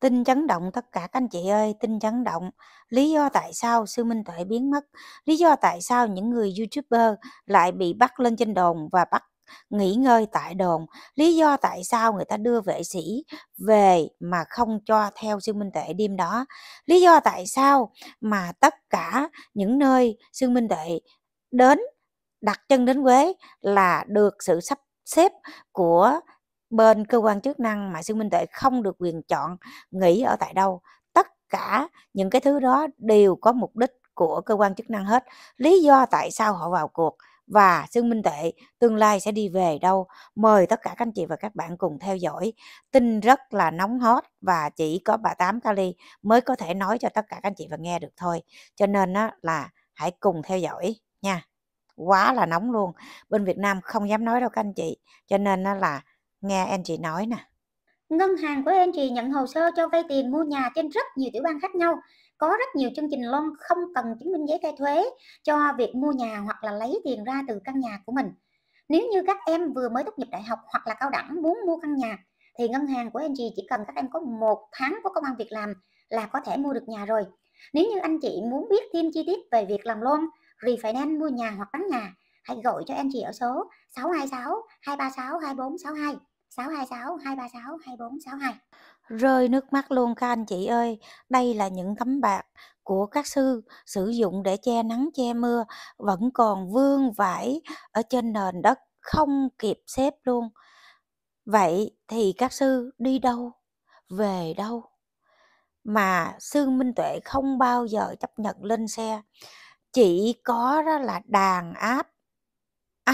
Tin chấn động tất cả các anh chị ơi, tin chấn động. Lý do tại sao Sư Minh Tuệ biến mất? Lý do tại sao những người YouTuber lại bị bắt lên trên đồn và bắt nghỉ ngơi tại đồn? Lý do tại sao người ta đưa vệ sĩ về mà không cho theo Sư Minh Tuệ đêm đó? Lý do tại sao mà tất cả những nơi Sư Minh Tuệ đến đặt chân đến Quế là được sự sắp xếp của bên cơ quan chức năng mà xương minh tuệ không được quyền chọn nghỉ ở tại đâu tất cả những cái thứ đó đều có mục đích của cơ quan chức năng hết lý do tại sao họ vào cuộc và xương minh tuệ tương lai sẽ đi về đâu mời tất cả các anh chị và các bạn cùng theo dõi tin rất là nóng hot và chỉ có bà tám kali mới có thể nói cho tất cả các anh chị và nghe được thôi cho nên á, là hãy cùng theo dõi nha quá là nóng luôn bên việt nam không dám nói đâu các anh chị cho nên á, là Nghe anh chị nói nè. Ngân hàng của anh chị nhận hồ sơ cho vay tiền mua nhà trên rất nhiều tiểu bang khác nhau. Có rất nhiều chương trình loan không cần chứng minh giấy khai thuế cho việc mua nhà hoặc là lấy tiền ra từ căn nhà của mình. Nếu như các em vừa mới tốt nghiệp đại học hoặc là cao đẳng muốn mua căn nhà thì ngân hàng của anh chị chỉ cần các em có một tháng có công an việc làm là có thể mua được nhà rồi. Nếu như anh chị muốn biết thêm chi tiết về việc làm loan, refinance mua nhà hoặc bán nhà hãy gọi cho em chị ở số 626 236 2462 626 236 2462. Rơi nước mắt luôn các anh chị ơi. Đây là những tấm bạc của các sư sử dụng để che nắng che mưa vẫn còn vương vãi ở trên nền đất không kịp xếp luôn. Vậy thì các sư đi đâu? Về đâu? Mà sư Minh Tuệ không bao giờ chấp nhận lên xe. Chỉ có đó là đàn áp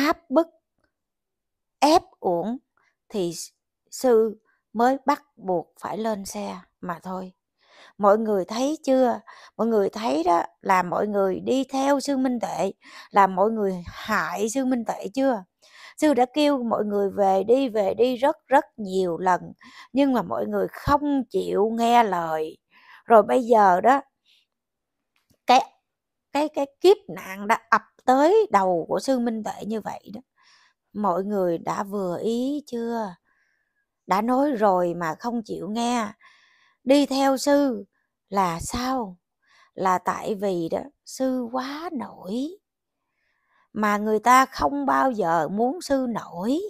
áp bức ép uổng thì sư mới bắt buộc phải lên xe mà thôi mọi người thấy chưa mọi người thấy đó là mọi người đi theo sư minh tệ là mọi người hại sư minh tệ chưa sư đã kêu mọi người về đi về đi rất rất nhiều lần nhưng mà mọi người không chịu nghe lời rồi bây giờ đó cái cái cái kiếp nạn đã ập tới đầu của sư minh tuệ như vậy đó mọi người đã vừa ý chưa đã nói rồi mà không chịu nghe đi theo sư là sao là tại vì đó sư quá nổi mà người ta không bao giờ muốn sư nổi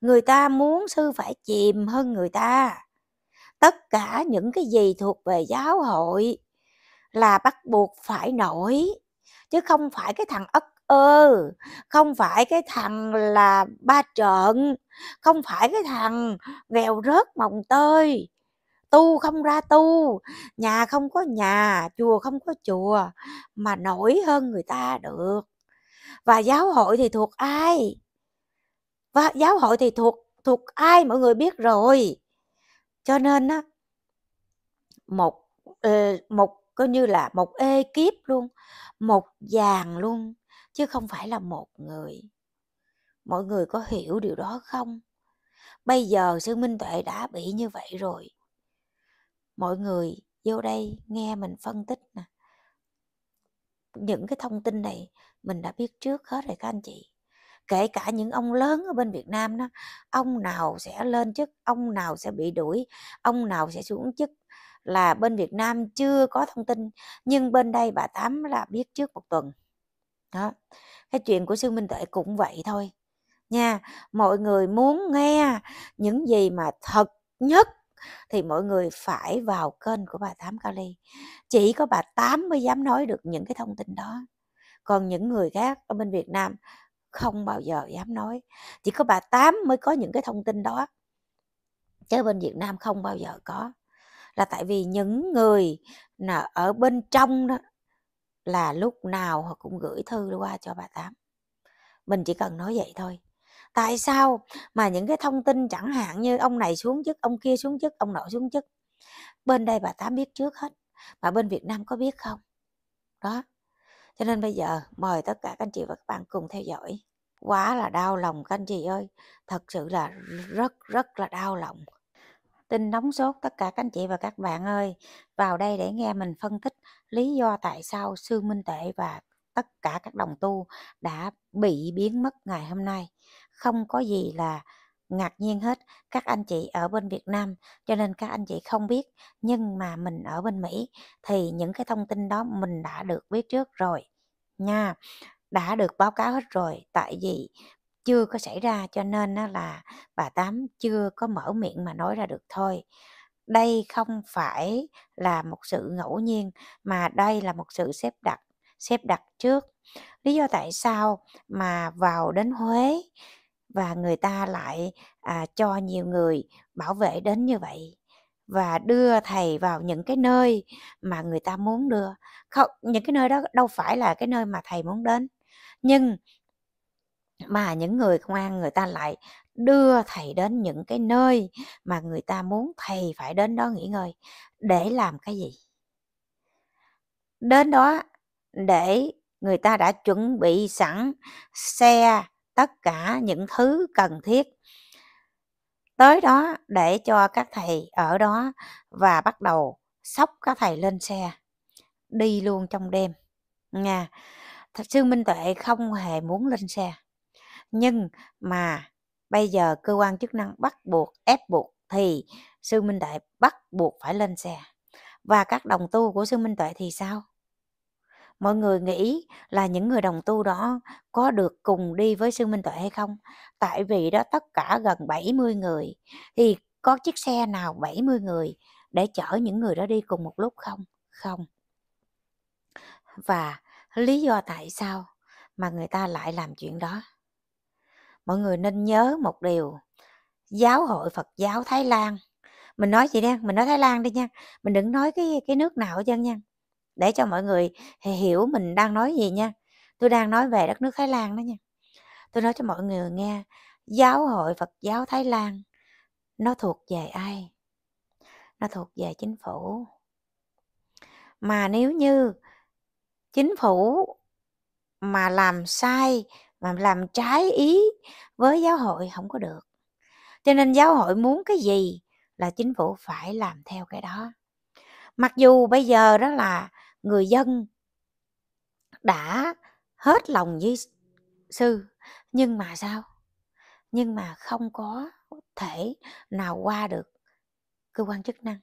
người ta muốn sư phải chìm hơn người ta tất cả những cái gì thuộc về giáo hội là bắt buộc phải nổi chứ không phải cái thằng ất ơ không phải cái thằng là ba trợn không phải cái thằng nghèo rớt mồng tơi tu không ra tu nhà không có nhà chùa không có chùa mà nổi hơn người ta được và giáo hội thì thuộc ai và giáo hội thì thuộc thuộc ai mọi người biết rồi cho nên á một ờ, một coi như là một ekip luôn một dàn luôn chứ không phải là một người mọi người có hiểu điều đó không bây giờ sư minh tuệ đã bị như vậy rồi mọi người vô đây nghe mình phân tích nè những cái thông tin này mình đã biết trước hết rồi các anh chị kể cả những ông lớn ở bên Việt Nam đó ông nào sẽ lên chức ông nào sẽ bị đuổi ông nào sẽ xuống chức là bên Việt Nam chưa có thông tin nhưng bên đây bà Tám là biết trước một tuần đó cái chuyện của sư Minh Tuệ cũng vậy thôi nha mọi người muốn nghe những gì mà thật nhất thì mọi người phải vào kênh của bà Tám Kali chỉ có bà Tám mới dám nói được những cái thông tin đó còn những người khác ở bên Việt Nam không bao giờ dám nói chỉ có bà Tám mới có những cái thông tin đó chứ bên Việt Nam không bao giờ có là tại vì những người nào ở bên trong đó là lúc nào họ cũng gửi thư qua cho bà tám mình chỉ cần nói vậy thôi tại sao mà những cái thông tin chẳng hạn như ông này xuống chức ông kia xuống chức ông nọ xuống chức bên đây bà tám biết trước hết mà bên việt nam có biết không đó cho nên bây giờ mời tất cả các anh chị và các bạn cùng theo dõi quá là đau lòng các anh chị ơi thật sự là rất rất là đau lòng tin nóng sốt tất cả các anh chị và các bạn ơi vào đây để nghe mình phân tích lý do tại sao sư minh tệ và tất cả các đồng tu đã bị biến mất ngày hôm nay không có gì là ngạc nhiên hết các anh chị ở bên Việt Nam cho nên các anh chị không biết nhưng mà mình ở bên Mỹ thì những cái thông tin đó mình đã được biết trước rồi nha đã được báo cáo hết rồi tại vì chưa có xảy ra cho nên là bà tám chưa có mở miệng mà nói ra được thôi đây không phải là một sự ngẫu nhiên mà đây là một sự xếp đặt xếp đặt trước lý do tại sao mà vào đến huế và người ta lại à, cho nhiều người bảo vệ đến như vậy và đưa thầy vào những cái nơi mà người ta muốn đưa không những cái nơi đó đâu phải là cái nơi mà thầy muốn đến nhưng mà những người công an người ta lại đưa thầy đến những cái nơi mà người ta muốn thầy phải đến đó nghỉ ngơi để làm cái gì đến đó để người ta đã chuẩn bị sẵn xe tất cả những thứ cần thiết tới đó để cho các thầy ở đó và bắt đầu sóc các thầy lên xe đi luôn trong đêm nha sư minh tuệ không hề muốn lên xe nhưng mà bây giờ cơ quan chức năng bắt buộc ép buộc thì sư minh tuệ bắt buộc phải lên xe và các đồng tu của sư minh tuệ thì sao mọi người nghĩ là những người đồng tu đó có được cùng đi với sư minh tuệ hay không tại vì đó tất cả gần 70 người thì có chiếc xe nào 70 người để chở những người đó đi cùng một lúc không không và lý do tại sao mà người ta lại làm chuyện đó mọi người nên nhớ một điều giáo hội phật giáo thái lan mình nói gì nha mình nói thái lan đi nha mình đừng nói cái cái nước nào hết trơn nha để cho mọi người hiểu mình đang nói gì nha tôi đang nói về đất nước thái lan đó nha tôi nói cho mọi người nghe giáo hội phật giáo thái lan nó thuộc về ai nó thuộc về chính phủ mà nếu như chính phủ mà làm sai mà làm trái ý với giáo hội không có được cho nên giáo hội muốn cái gì là chính phủ phải làm theo cái đó mặc dù bây giờ đó là người dân đã hết lòng với sư nhưng mà sao nhưng mà không có thể nào qua được cơ quan chức năng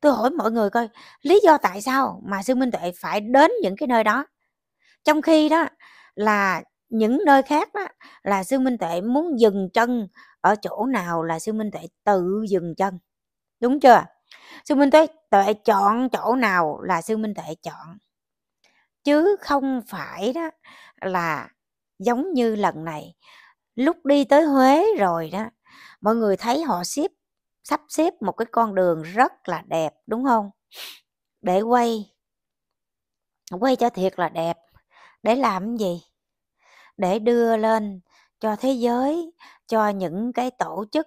tôi hỏi mọi người coi lý do tại sao mà sư minh tuệ phải đến những cái nơi đó trong khi đó là những nơi khác đó là sư minh tuệ muốn dừng chân ở chỗ nào là sư minh tuệ tự dừng chân đúng chưa sư minh tuệ tuệ chọn chỗ nào là sư minh tuệ chọn chứ không phải đó là giống như lần này lúc đi tới huế rồi đó mọi người thấy họ xếp sắp xếp một cái con đường rất là đẹp đúng không để quay quay cho thiệt là đẹp để làm gì để đưa lên cho thế giới cho những cái tổ chức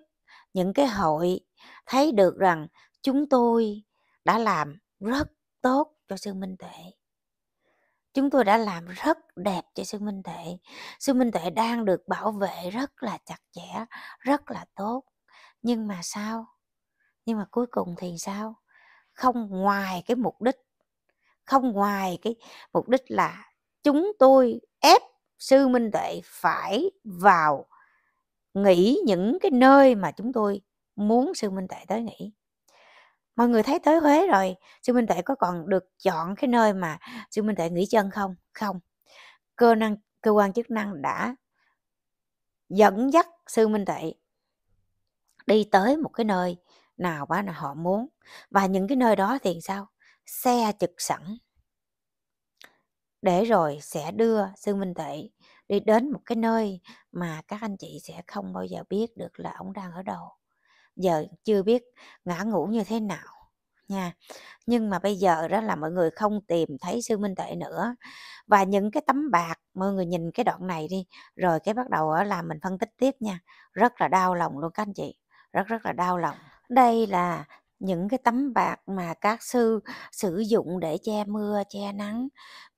những cái hội thấy được rằng chúng tôi đã làm rất tốt cho sư minh tuệ chúng tôi đã làm rất đẹp cho sư minh tuệ sư minh tuệ đang được bảo vệ rất là chặt chẽ rất là tốt nhưng mà sao nhưng mà cuối cùng thì sao không ngoài cái mục đích không ngoài cái mục đích là chúng tôi ép sư minh tuệ phải vào nghĩ những cái nơi mà chúng tôi muốn sư minh tuệ tới nghỉ mọi người thấy tới huế rồi sư minh tuệ có còn được chọn cái nơi mà sư minh tuệ nghỉ chân không không cơ năng cơ quan chức năng đã dẫn dắt sư minh tuệ đi tới một cái nơi nào là họ muốn và những cái nơi đó thì sao xe trực sẵn để rồi sẽ đưa Sư Minh Tệ đi đến một cái nơi mà các anh chị sẽ không bao giờ biết được là ông đang ở đâu. Giờ chưa biết ngã ngủ như thế nào nha. Nhưng mà bây giờ đó là mọi người không tìm thấy Sư Minh Tệ nữa. Và những cái tấm bạc, mọi người nhìn cái đoạn này đi, rồi cái bắt đầu là mình phân tích tiếp nha. Rất là đau lòng luôn các anh chị, rất rất là đau lòng. Đây là những cái tấm bạc mà các sư sử dụng để che mưa che nắng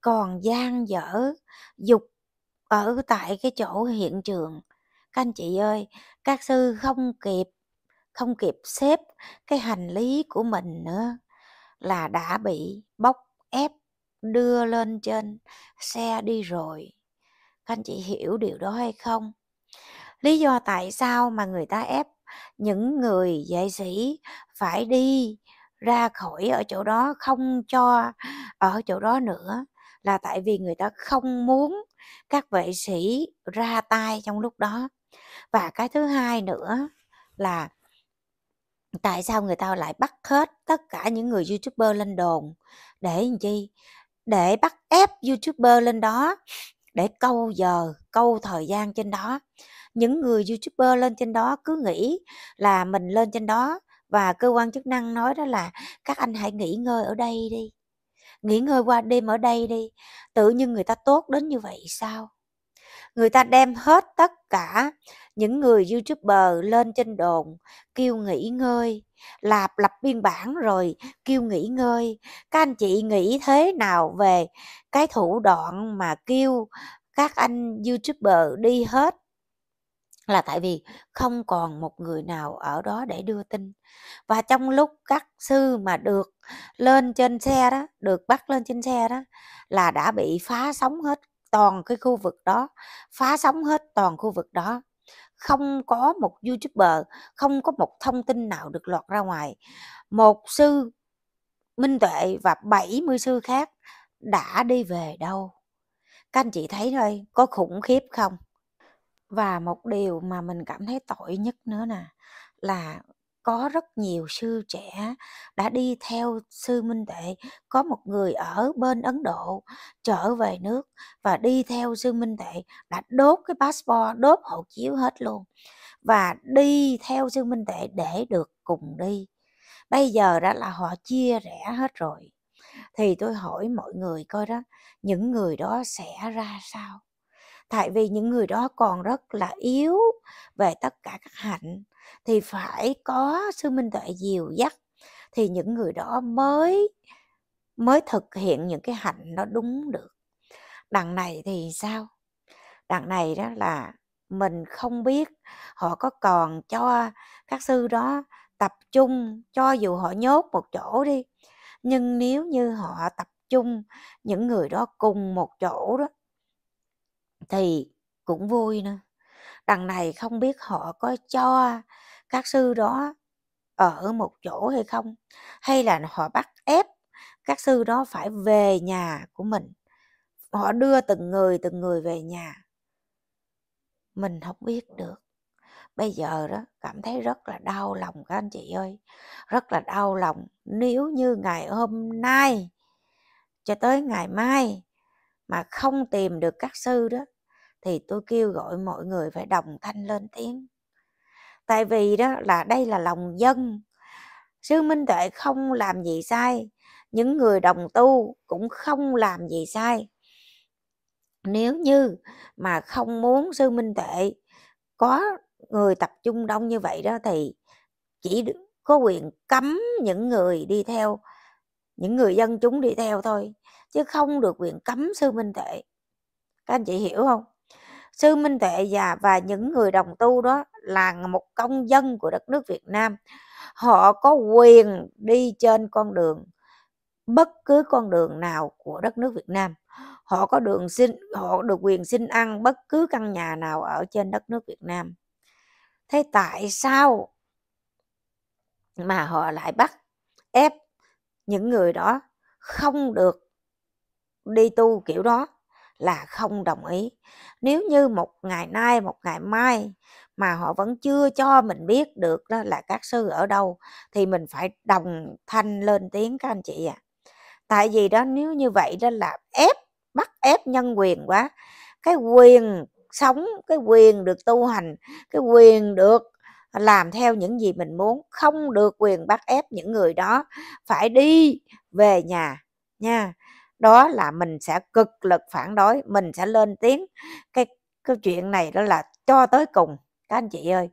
còn gian dở dục ở tại cái chỗ hiện trường các anh chị ơi các sư không kịp không kịp xếp cái hành lý của mình nữa là đã bị bóc ép đưa lên trên xe đi rồi các anh chị hiểu điều đó hay không lý do tại sao mà người ta ép những người vệ sĩ phải đi ra khỏi ở chỗ đó không cho ở chỗ đó nữa là tại vì người ta không muốn các vệ sĩ ra tay trong lúc đó và cái thứ hai nữa là tại sao người ta lại bắt hết tất cả những người youtuber lên đồn để làm chi để bắt ép youtuber lên đó để câu giờ câu thời gian trên đó những người youtuber lên trên đó cứ nghĩ là mình lên trên đó và cơ quan chức năng nói đó là các anh hãy nghỉ ngơi ở đây đi nghỉ ngơi qua đêm ở đây đi tự nhiên người ta tốt đến như vậy sao người ta đem hết tất cả những người youtuber lên trên đồn kêu nghỉ ngơi lạp lập biên bản rồi kêu nghỉ ngơi các anh chị nghĩ thế nào về cái thủ đoạn mà kêu các anh youtuber đi hết là tại vì không còn một người nào ở đó để đưa tin và trong lúc các sư mà được lên trên xe đó được bắt lên trên xe đó là đã bị phá sóng hết toàn cái khu vực đó phá sóng hết toàn khu vực đó không có một youtuber không có một thông tin nào được lọt ra ngoài một sư minh tuệ và 70 sư khác đã đi về đâu các anh chị thấy thôi có khủng khiếp không và một điều mà mình cảm thấy tội nhất nữa nè là có rất nhiều sư trẻ đã đi theo sư Minh Tệ. Có một người ở bên Ấn Độ trở về nước và đi theo sư Minh Tệ đã đốt cái passport, đốt hộ chiếu hết luôn. Và đi theo sư Minh Tệ để được cùng đi. Bây giờ đã là họ chia rẽ hết rồi. Thì tôi hỏi mọi người coi đó, những người đó sẽ ra sao? tại vì những người đó còn rất là yếu về tất cả các hạnh thì phải có sư minh tuệ dìu dắt thì những người đó mới mới thực hiện những cái hạnh nó đúng được đằng này thì sao đằng này đó là mình không biết họ có còn cho các sư đó tập trung cho dù họ nhốt một chỗ đi nhưng nếu như họ tập trung những người đó cùng một chỗ đó thì cũng vui nữa đằng này không biết họ có cho các sư đó ở một chỗ hay không hay là họ bắt ép các sư đó phải về nhà của mình họ đưa từng người từng người về nhà mình không biết được bây giờ đó cảm thấy rất là đau lòng các anh chị ơi rất là đau lòng nếu như ngày hôm nay cho tới ngày mai mà không tìm được các sư đó thì tôi kêu gọi mọi người phải đồng thanh lên tiếng tại vì đó là đây là lòng dân sư minh tuệ không làm gì sai những người đồng tu cũng không làm gì sai nếu như mà không muốn sư minh tuệ có người tập trung đông như vậy đó thì chỉ có quyền cấm những người đi theo những người dân chúng đi theo thôi chứ không được quyền cấm sư minh tuệ các anh chị hiểu không sư minh tuệ và và những người đồng tu đó là một công dân của đất nước việt nam họ có quyền đi trên con đường bất cứ con đường nào của đất nước việt nam họ có đường xin họ được quyền xin ăn bất cứ căn nhà nào ở trên đất nước việt nam thế tại sao mà họ lại bắt ép những người đó không được đi tu kiểu đó là không đồng ý nếu như một ngày nay một ngày mai mà họ vẫn chưa cho mình biết được đó là các sư ở đâu thì mình phải đồng thanh lên tiếng các anh chị ạ à. tại vì đó nếu như vậy đó là ép bắt ép nhân quyền quá cái quyền sống cái quyền được tu hành cái quyền được làm theo những gì mình muốn không được quyền bắt ép những người đó phải đi về nhà nha đó là mình sẽ cực lực phản đối mình sẽ lên tiếng cái cái chuyện này đó là cho tới cùng các anh chị ơi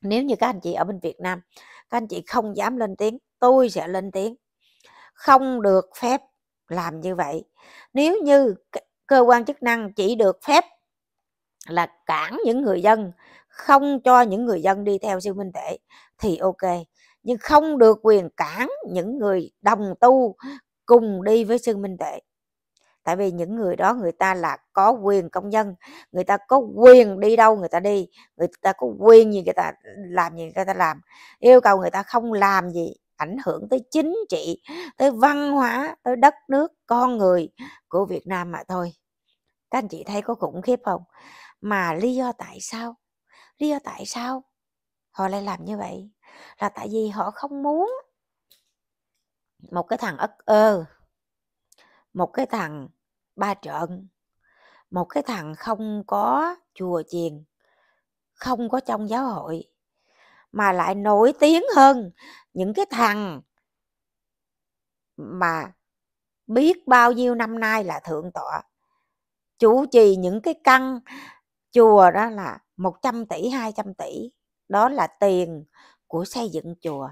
nếu như các anh chị ở bên Việt Nam các anh chị không dám lên tiếng tôi sẽ lên tiếng không được phép làm như vậy nếu như cơ quan chức năng chỉ được phép là cản những người dân không cho những người dân đi theo siêu minh tệ thì ok nhưng không được quyền cản những người đồng tu cùng đi với Trương Minh Tuệ tại vì những người đó người ta là có quyền công dân người ta có quyền đi đâu người ta đi người ta có quyền gì người ta làm gì người ta làm yêu cầu người ta không làm gì ảnh hưởng tới chính trị tới văn hóa tới đất nước con người của việt nam mà thôi các anh chị thấy có khủng khiếp không mà lý do tại sao lý do tại sao họ lại làm như vậy là tại vì họ không muốn một cái thằng ất ơ một cái thằng ba trợn một cái thằng không có chùa chiền không có trong giáo hội mà lại nổi tiếng hơn những cái thằng mà biết bao nhiêu năm nay là thượng tọa chủ trì những cái căn chùa đó là 100 tỷ 200 tỷ đó là tiền của xây dựng chùa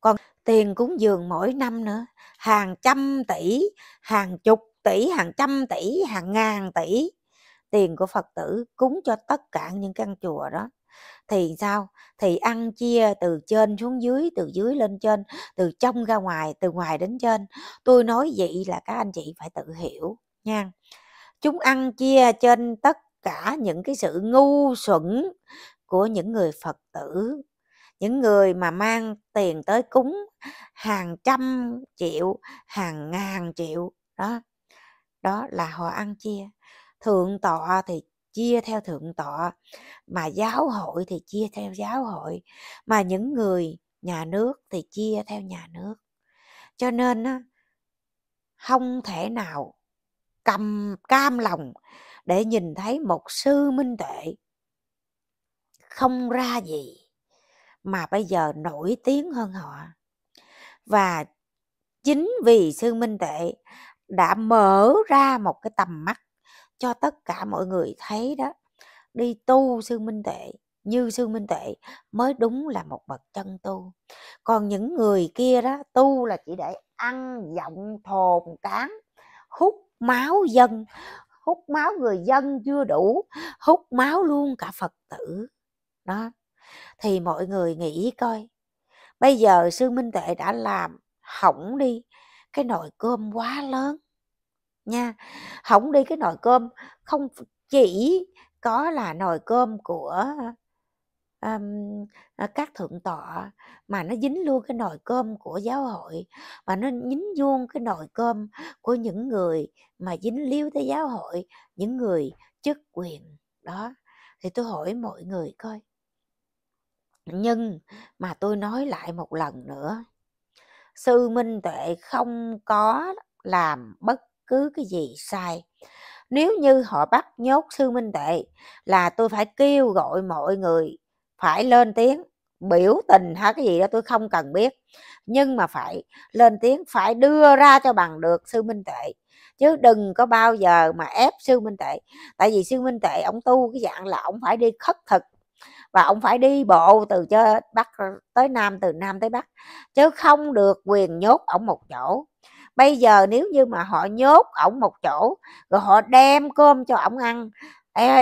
còn tiền cúng dường mỗi năm nữa hàng trăm tỷ hàng chục tỷ hàng trăm tỷ hàng ngàn tỷ tiền của phật tử cúng cho tất cả những căn chùa đó thì sao thì ăn chia từ trên xuống dưới từ dưới lên trên từ trong ra ngoài từ ngoài đến trên tôi nói vậy là các anh chị phải tự hiểu nha chúng ăn chia trên tất cả những cái sự ngu xuẩn của những người phật tử những người mà mang tiền tới cúng hàng trăm triệu hàng ngàn triệu đó đó là họ ăn chia thượng tọa thì chia theo thượng tọa mà giáo hội thì chia theo giáo hội mà những người nhà nước thì chia theo nhà nước cho nên á không thể nào cầm cam lòng để nhìn thấy một sư minh tệ không ra gì mà bây giờ nổi tiếng hơn họ và chính vì sư minh tệ đã mở ra một cái tầm mắt cho tất cả mọi người thấy đó đi tu sư minh tệ như sư minh tệ mới đúng là một bậc chân tu còn những người kia đó tu là chỉ để ăn giọng thồn cán hút máu dân hút máu người dân chưa đủ hút máu luôn cả phật tử đó thì mọi người nghĩ coi bây giờ sư minh tuệ đã làm hỏng đi cái nồi cơm quá lớn nha hỏng đi cái nồi cơm không chỉ có là nồi cơm của um, các thượng tọa mà nó dính luôn cái nồi cơm của giáo hội mà nó dính luôn cái nồi cơm của những người mà dính liêu tới giáo hội những người chức quyền đó thì tôi hỏi mọi người coi nhưng mà tôi nói lại một lần nữa sư minh tuệ không có làm bất cứ cái gì sai nếu như họ bắt nhốt sư minh tuệ là tôi phải kêu gọi mọi người phải lên tiếng biểu tình hay cái gì đó tôi không cần biết nhưng mà phải lên tiếng phải đưa ra cho bằng được sư minh tuệ chứ đừng có bao giờ mà ép sư minh tệ tại vì sư minh tệ ông tu cái dạng là ông phải đi khất thực và ông phải đi bộ từ cho bắc ờ, tới nam từ nam tới bắc chứ không được quyền nhốt ổng một chỗ bây giờ nếu như mà họ nhốt ổng một chỗ rồi họ đem cơm cho ổng ăn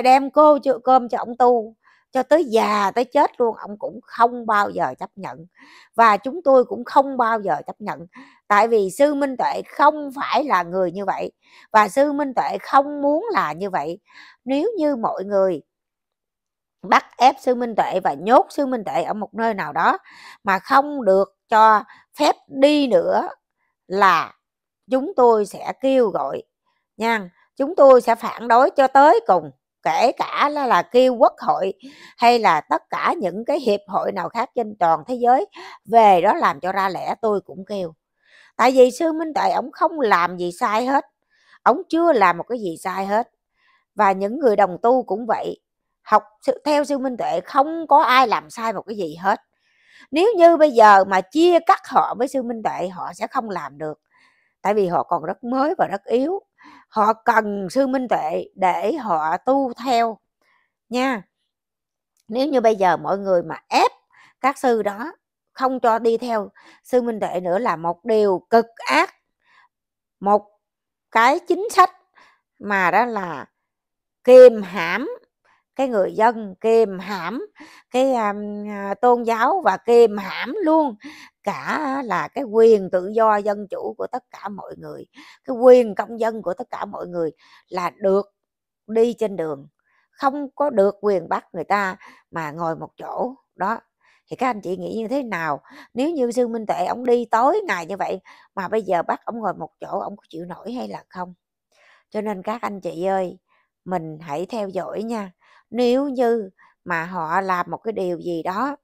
đem cô cho cơm cho ổng tu cho tới già tới chết luôn ông cũng không bao giờ chấp nhận và chúng tôi cũng không bao giờ chấp nhận tại vì sư minh tuệ không phải là người như vậy và sư minh tuệ không muốn là như vậy nếu như mọi người bắt ép sư minh tuệ và nhốt sư minh tuệ ở một nơi nào đó mà không được cho phép đi nữa là chúng tôi sẽ kêu gọi nha chúng tôi sẽ phản đối cho tới cùng kể cả là, là kêu quốc hội hay là tất cả những cái hiệp hội nào khác trên toàn thế giới về đó làm cho ra lẽ tôi cũng kêu tại vì sư minh tuệ ông không làm gì sai hết ông chưa làm một cái gì sai hết và những người đồng tu cũng vậy học sự theo sư minh tuệ không có ai làm sai một cái gì hết nếu như bây giờ mà chia cắt họ với sư minh tuệ họ sẽ không làm được tại vì họ còn rất mới và rất yếu họ cần sư minh tuệ để họ tu theo nha nếu như bây giờ mọi người mà ép các sư đó không cho đi theo sư minh tuệ nữa là một điều cực ác một cái chính sách mà đó là kiềm hãm cái người dân kềm hãm cái um, tôn giáo và kềm hãm luôn cả là cái quyền tự do dân chủ của tất cả mọi người cái quyền công dân của tất cả mọi người là được đi trên đường không có được quyền bắt người ta mà ngồi một chỗ đó thì các anh chị nghĩ như thế nào nếu như sư minh tệ ông đi tối ngày như vậy mà bây giờ bắt ông ngồi một chỗ ông có chịu nổi hay là không cho nên các anh chị ơi mình hãy theo dõi nha nếu như mà họ làm một cái điều gì đó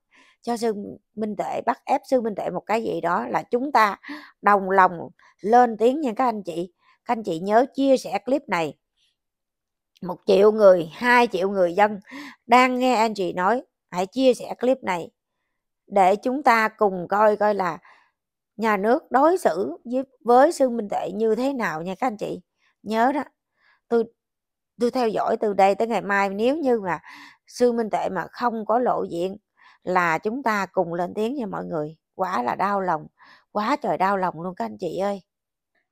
cho sư minh tuệ bắt ép sư minh tuệ một cái gì đó là chúng ta đồng lòng lên tiếng nha các anh chị các anh chị nhớ chia sẻ clip này một triệu người hai triệu người dân đang nghe anh chị nói hãy chia sẻ clip này để chúng ta cùng coi coi là nhà nước đối xử với, với sư minh tuệ như thế nào nha các anh chị nhớ đó tôi tôi theo dõi từ đây tới ngày mai nếu như mà sư minh tuệ mà không có lộ diện là chúng ta cùng lên tiếng nha mọi người quá là đau lòng quá trời đau lòng luôn các anh chị ơi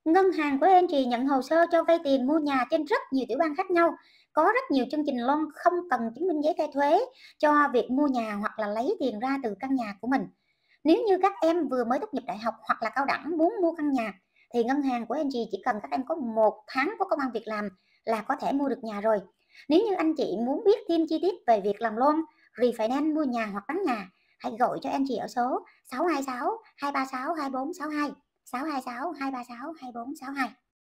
ngân hàng của em chị nhận hồ sơ cho vay tiền mua nhà trên rất nhiều tiểu bang khác nhau có rất nhiều chương trình loan không cần chứng minh giấy khai thuế cho việc mua nhà hoặc là lấy tiền ra từ căn nhà của mình nếu như các em vừa mới tốt nghiệp đại học hoặc là cao đẳng muốn mua căn nhà thì ngân hàng của anh chị chỉ cần các em có một tháng có công an việc làm là có thể mua được nhà rồi. Nếu như anh chị muốn biết thêm chi tiết về việc làm loan, refinance mua nhà hoặc bán nhà, hãy gọi cho anh chị ở số 626 236 2462, 626 236 2462.